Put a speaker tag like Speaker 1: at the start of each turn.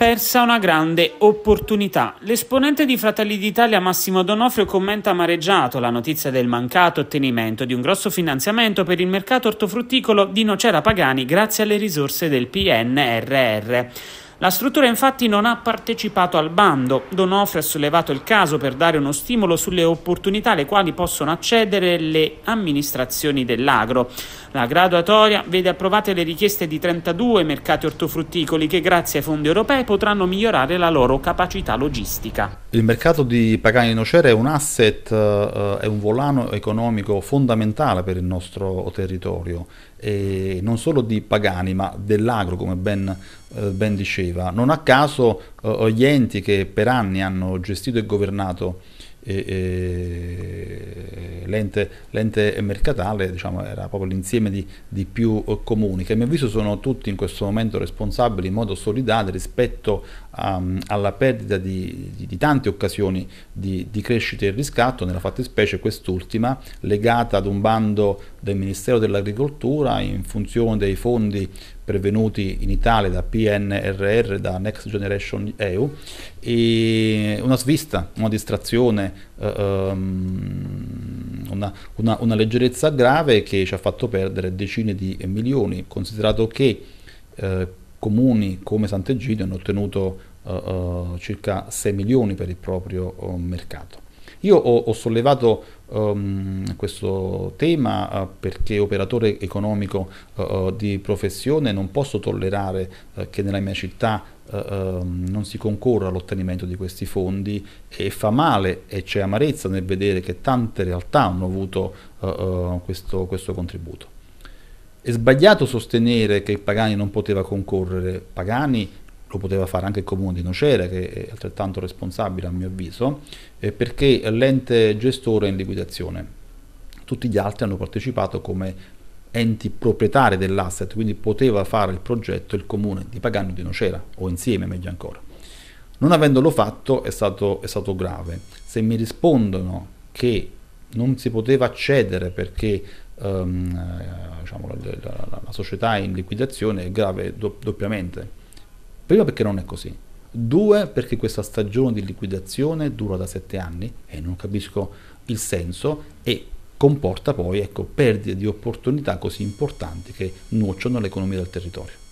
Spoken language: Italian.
Speaker 1: persa una grande opportunità. L'esponente di Fratelli d'Italia Massimo Donofrio commenta amareggiato la notizia del mancato ottenimento di un grosso finanziamento per il mercato ortofrutticolo di Nocera Pagani grazie alle risorse del PNRR. La struttura infatti non ha partecipato al bando. Donofrio ha sollevato il caso per dare uno stimolo sulle opportunità alle quali possono accedere le amministrazioni dell'agro. La graduatoria vede approvate le richieste di 32 mercati ortofrutticoli che grazie ai fondi europei potranno migliorare la loro capacità logistica.
Speaker 2: Il mercato di Pagani Nocera è un asset, eh, è un volano economico fondamentale per il nostro territorio, e non solo di Pagani ma dell'agro come ben eh, ben diceva. Non a caso eh, gli enti che per anni hanno gestito e governato e, eh, eh, l'ente, l'ente, mercatale diciamo, era proprio l'insieme di, di, più comuni che a mio avviso sono tutti in questo momento responsabili in modo solidale rispetto um, alla perdita di, di, di tante occasioni di, crescita e riscatto, nella fattispecie quest'ultima legata ad un bando del Ministero dell'Agricoltura in funzione dei fondi pervenuti in Italia da PNRR, da Next Generation EU, una svista, una distrazione, eh, ehm, una, una, una leggerezza grave che ci ha fatto perdere decine di milioni, considerato che eh, comuni come Sant'Egidio hanno ottenuto eh, eh circa 6 milioni per il proprio oh, mercato. Io ho, ho sollevato um, questo tema uh, perché operatore economico uh, di professione non posso tollerare uh, che nella mia città ehm, non si concorra all'ottenimento di questi fondi e fa male e c'è amarezza nel vedere che tante realtà hanno avuto questo, questo contributo. È sbagliato sostenere che Pagani non poteva concorrere. Pagani lo poteva fare anche il comune di Nocera, che è altrettanto responsabile a mio avviso, eh, perché l'ente gestore è in liquidazione. Tutti gli altri hanno partecipato come enti proprietari dell'asset, quindi poteva fare il progetto il comune di Pagano di Nocera, o insieme meglio ancora. Non avendolo fatto è stato, è stato grave. Se mi rispondono che non si poteva accedere perché ehm, eh, diciamo, la, la, la, la, società è in liquidazione, è grave do, doppiamente Prima perché non è così. Due perché questa stagione di liquidazione dura da sette anni e non capisco il senso e comporta poi ecco, perdite di opportunità così importanti che nuociono l'economia del territorio.